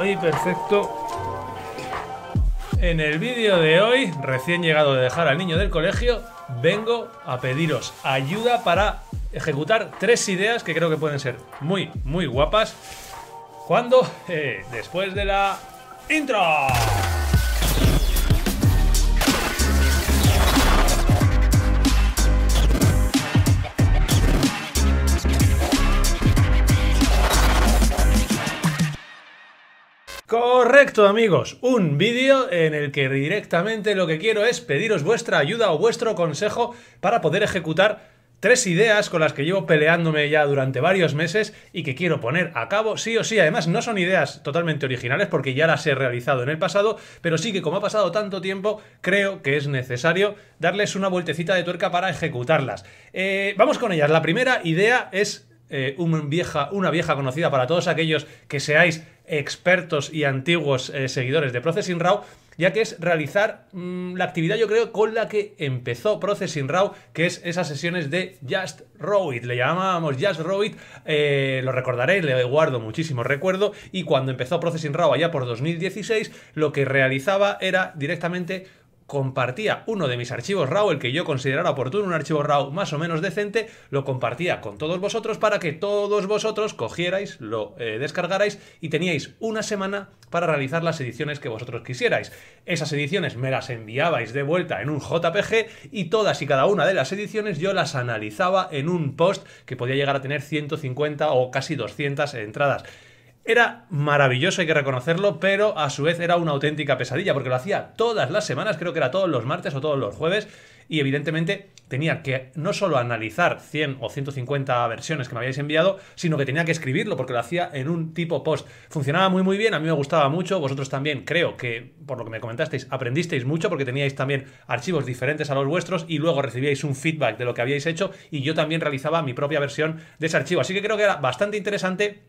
ahí perfecto. En el vídeo de hoy, recién llegado de dejar al niño del colegio, vengo a pediros ayuda para ejecutar tres ideas que creo que pueden ser muy, muy guapas. Cuando, eh, después de la intro. Correcto amigos, un vídeo en el que directamente lo que quiero es pediros vuestra ayuda o vuestro consejo para poder ejecutar tres ideas con las que llevo peleándome ya durante varios meses y que quiero poner a cabo sí o sí. Además, no son ideas totalmente originales porque ya las he realizado en el pasado, pero sí que como ha pasado tanto tiempo, creo que es necesario darles una vueltecita de tuerca para ejecutarlas. Eh, vamos con ellas. La primera idea es eh, vieja, una vieja conocida para todos aquellos que seáis expertos y antiguos eh, seguidores de Processing Raw, ya que es realizar mm, la actividad, yo creo, con la que empezó Processing Raw, que es esas sesiones de Just Row It. Le llamábamos Just Row It, eh, lo recordaréis, le guardo muchísimo recuerdo. Y cuando empezó Processing Raw allá por 2016, lo que realizaba era directamente compartía uno de mis archivos RAW, el que yo considerara oportuno, un archivo RAW más o menos decente, lo compartía con todos vosotros para que todos vosotros cogierais, lo eh, descargarais y teníais una semana para realizar las ediciones que vosotros quisierais. Esas ediciones me las enviabais de vuelta en un JPG y todas y cada una de las ediciones yo las analizaba en un post que podía llegar a tener 150 o casi 200 entradas. Era maravilloso, hay que reconocerlo, pero a su vez era una auténtica pesadilla, porque lo hacía todas las semanas, creo que era todos los martes o todos los jueves, y evidentemente tenía que no solo analizar 100 o 150 versiones que me habíais enviado, sino que tenía que escribirlo, porque lo hacía en un tipo post. Funcionaba muy muy bien, a mí me gustaba mucho, vosotros también creo que, por lo que me comentasteis, aprendisteis mucho, porque teníais también archivos diferentes a los vuestros, y luego recibíais un feedback de lo que habíais hecho, y yo también realizaba mi propia versión de ese archivo. Así que creo que era bastante interesante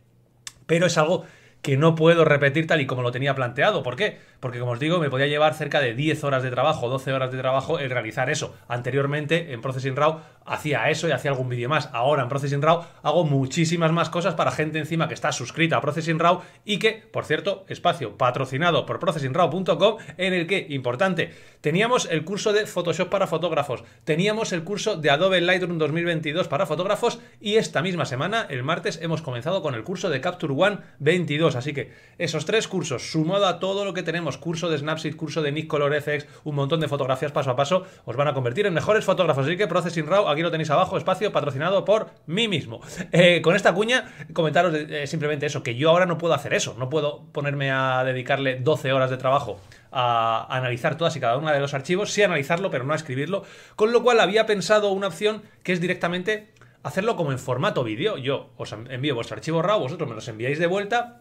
pero es algo que no puedo repetir tal y como lo tenía planteado. ¿Por qué? Porque, como os digo, me podía llevar cerca de 10 horas de trabajo, 12 horas de trabajo el realizar eso. Anteriormente, en Processing Raw, hacía eso y hacía algún vídeo más. Ahora, en Processing Raw, hago muchísimas más cosas para gente encima que está suscrita a Processing Raw y que, por cierto, espacio patrocinado por processingraw.com, en el que, importante, teníamos el curso de Photoshop para fotógrafos, teníamos el curso de Adobe Lightroom 2022 para fotógrafos y esta misma semana, el martes, hemos comenzado con el curso de Capture One 22 Así que esos tres cursos, sumado a todo lo que tenemos, curso de Snapseed, curso de Nick Color FX, un montón de fotografías paso a paso, os van a convertir en mejores fotógrafos. Así que Processing RAW, aquí lo tenéis abajo, espacio patrocinado por mí mismo. Eh, con esta cuña, comentaros eh, simplemente eso, que yo ahora no puedo hacer eso, no puedo ponerme a dedicarle 12 horas de trabajo a analizar todas y cada una de los archivos, sí analizarlo, pero no a escribirlo. Con lo cual había pensado una opción que es directamente hacerlo como en formato vídeo. Yo os envío vuestro archivo RAW, vosotros me los enviáis de vuelta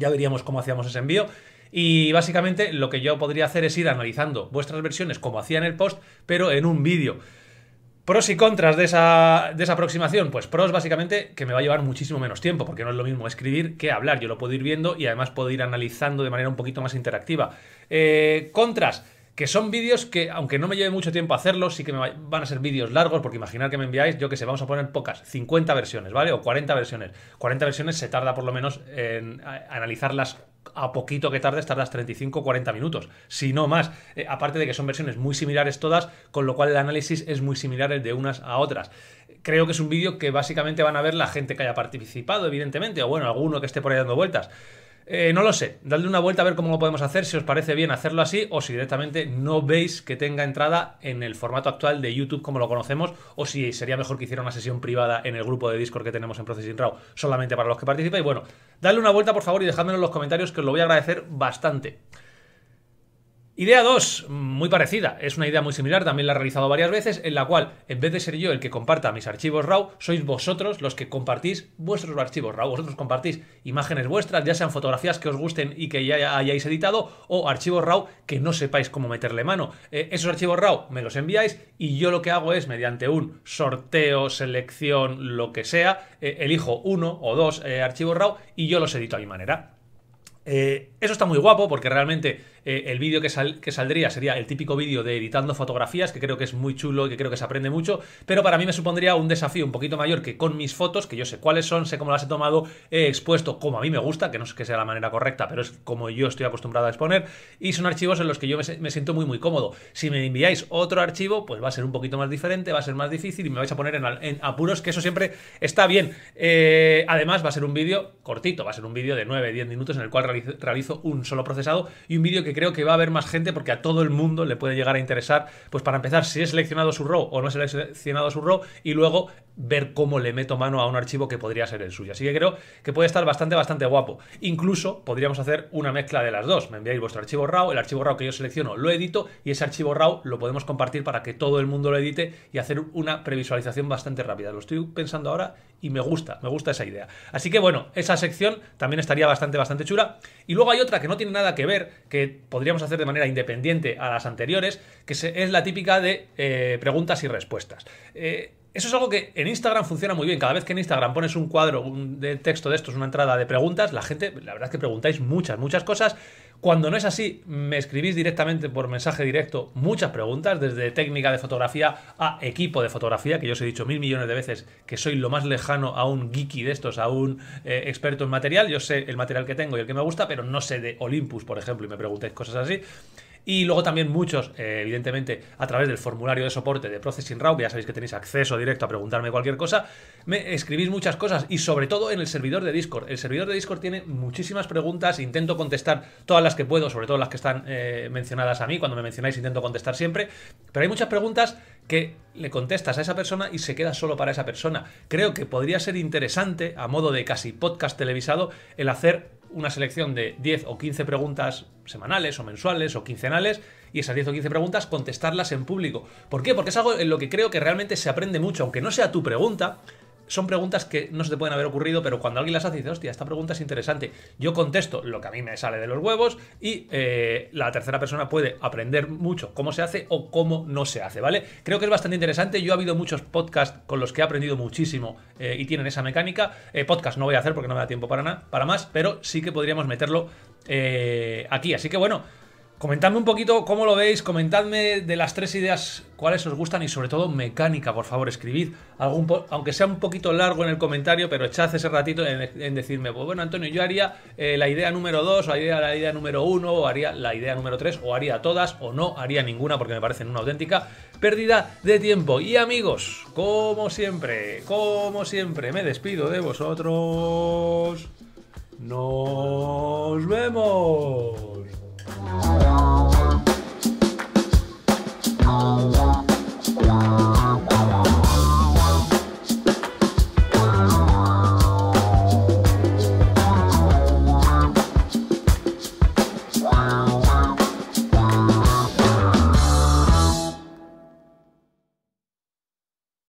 ya veríamos cómo hacíamos ese envío. Y básicamente lo que yo podría hacer es ir analizando vuestras versiones como hacía en el post, pero en un vídeo. Pros y contras de esa, aproximación. Pues pros básicamente que me va a llevar muchísimo menos tiempo, porque no es lo mismo escribir que hablar. Yo lo puedo ir viendo y además puedo ir analizando de manera un poquito más interactiva. Eh, contras que son vídeos que, aunque no me lleve mucho tiempo hacerlos, sí que me van a ser vídeos largos, porque imaginar que me enviáis, yo que sé, vamos a poner pocas, 50 versiones, ¿vale? O 40 versiones. 40 versiones se tarda por lo menos en analizarlas a poquito que tardes, tardas 35 40 minutos, si no más. Eh, aparte de que son versiones muy similares todas, con lo cual el análisis es muy similar el de unas a otras. Creo que es un vídeo que básicamente van a ver la gente que haya participado, evidentemente, o bueno, alguno que esté por ahí dando vueltas. Eh, no lo sé, dadle una vuelta a ver cómo lo podemos hacer, si os parece bien hacerlo así o si directamente no veis que tenga entrada en el formato actual de YouTube como lo conocemos o si sería mejor que hiciera una sesión privada en el grupo de Discord que tenemos en Processing Raw solamente para los que Y Bueno, dadle una vuelta por favor y dejadmelo en los comentarios que os lo voy a agradecer bastante. Idea 2, muy parecida, es una idea muy similar, también la he realizado varias veces, en la cual, en vez de ser yo el que comparta mis archivos RAW, sois vosotros los que compartís vuestros archivos RAW, vosotros compartís imágenes vuestras, ya sean fotografías que os gusten y que ya hayáis editado, o archivos RAW que no sepáis cómo meterle mano. Eh, esos archivos RAW me los enviáis y yo lo que hago es, mediante un sorteo, selección, lo que sea, eh, elijo uno o dos eh, archivos RAW y yo los edito a mi manera. Eh, eso está muy guapo porque realmente eh, el vídeo que, saldría sería el típico vídeo de editando fotografías, que creo que es muy chulo y que creo que se aprende mucho, pero para mí me supondría un desafío un poquito mayor que con mis fotos, que yo sé cuáles son, sé cómo las he tomado, he expuesto como a mí me gusta, que no sé que sea la manera correcta, pero es como yo estoy acostumbrado a exponer, y son archivos en los que yo me, siento muy muy cómodo. Si me enviáis otro archivo, pues va a ser un poquito más diferente, va a ser más difícil y me vais a poner en, apuros, que eso siempre está bien. Eh, además va a ser un vídeo cortito, va a ser un vídeo de 9-10 minutos en el cual realizo un solo procesado y un vídeo que creo que va a haber más gente porque a todo el mundo le puede llegar a interesar, pues para empezar, si he seleccionado su RAW o no he seleccionado su RAW y luego ver cómo le meto mano a un archivo que podría ser el suyo. Así que creo que puede estar bastante, bastante guapo. Incluso podríamos hacer una mezcla de las dos. Me enviáis vuestro archivo RAW, el archivo RAW que yo selecciono lo edito y ese archivo RAW lo podemos compartir para que todo el mundo lo edite y hacer una previsualización bastante rápida. Lo estoy pensando ahora y me gusta, me gusta esa idea. Así que bueno, esa sección también estaría bastante, bastante chula. Y luego hay otra que no tiene nada que ver, que podríamos hacer de manera independiente a las anteriores, que es la típica de eh, preguntas y respuestas. Eh, eso es algo que en Instagram funciona muy bien. Cada vez que en Instagram pones un cuadro de texto de estos, una entrada de preguntas, la gente, la verdad es que preguntáis muchas, muchas cosas cuando no es así, me escribís directamente por mensaje directo muchas preguntas, desde técnica de fotografía a equipo de fotografía, que yo os he dicho mil millones de veces que soy lo más lejano a un geeky de estos, a un eh, experto en material. Yo sé el material que tengo y el que me gusta, pero no sé de Olympus, por ejemplo, y me preguntéis cosas así. Y luego también muchos, eh, evidentemente, a través del formulario de soporte de Processing Raw, ya sabéis que tenéis acceso directo a preguntarme cualquier cosa, me escribís muchas cosas y sobre todo en el servidor de Discord. El servidor de Discord tiene muchísimas preguntas, intento contestar todas las que puedo, sobre todo las que están eh, mencionadas a mí, cuando me mencionáis intento contestar siempre, pero hay muchas preguntas que le contestas a esa persona y se queda solo para esa persona. Creo que podría ser interesante, a modo de casi podcast televisado, el hacer una selección de 10 o 15 preguntas semanales o mensuales o quincenales y esas 10 o 15 preguntas contestarlas en público. ¿Por qué? Porque es algo en lo que creo que realmente se aprende mucho, aunque no sea tu pregunta, son preguntas que no se te pueden haber ocurrido, pero cuando alguien las hace, dice, hostia, esta pregunta es interesante. Yo contesto lo que a mí me sale de los huevos y eh, la tercera persona puede aprender mucho cómo se hace o cómo no se hace, ¿vale? Creo que es bastante interesante. Yo he habido muchos podcasts con los que he aprendido muchísimo eh, y tienen esa mecánica. Eh, podcast no voy a hacer porque no me da tiempo para, nada, para más, pero sí que podríamos meterlo aquí. Así que bueno. Comentadme un poquito cómo lo veis, comentadme de las tres ideas cuáles os gustan y sobre todo mecánica, por favor, escribid. Algún aunque sea un poquito largo en el comentario, pero echad ese ratito en, decirme, pues bueno, Antonio, yo haría eh, la idea número 2, o haría la idea número 1, o haría la idea número 3, o haría todas, o no haría ninguna porque me parecen una auténtica pérdida de tiempo. Y amigos, como siempre, como siempre, me despido de vosotros. Nos vemos. Oh,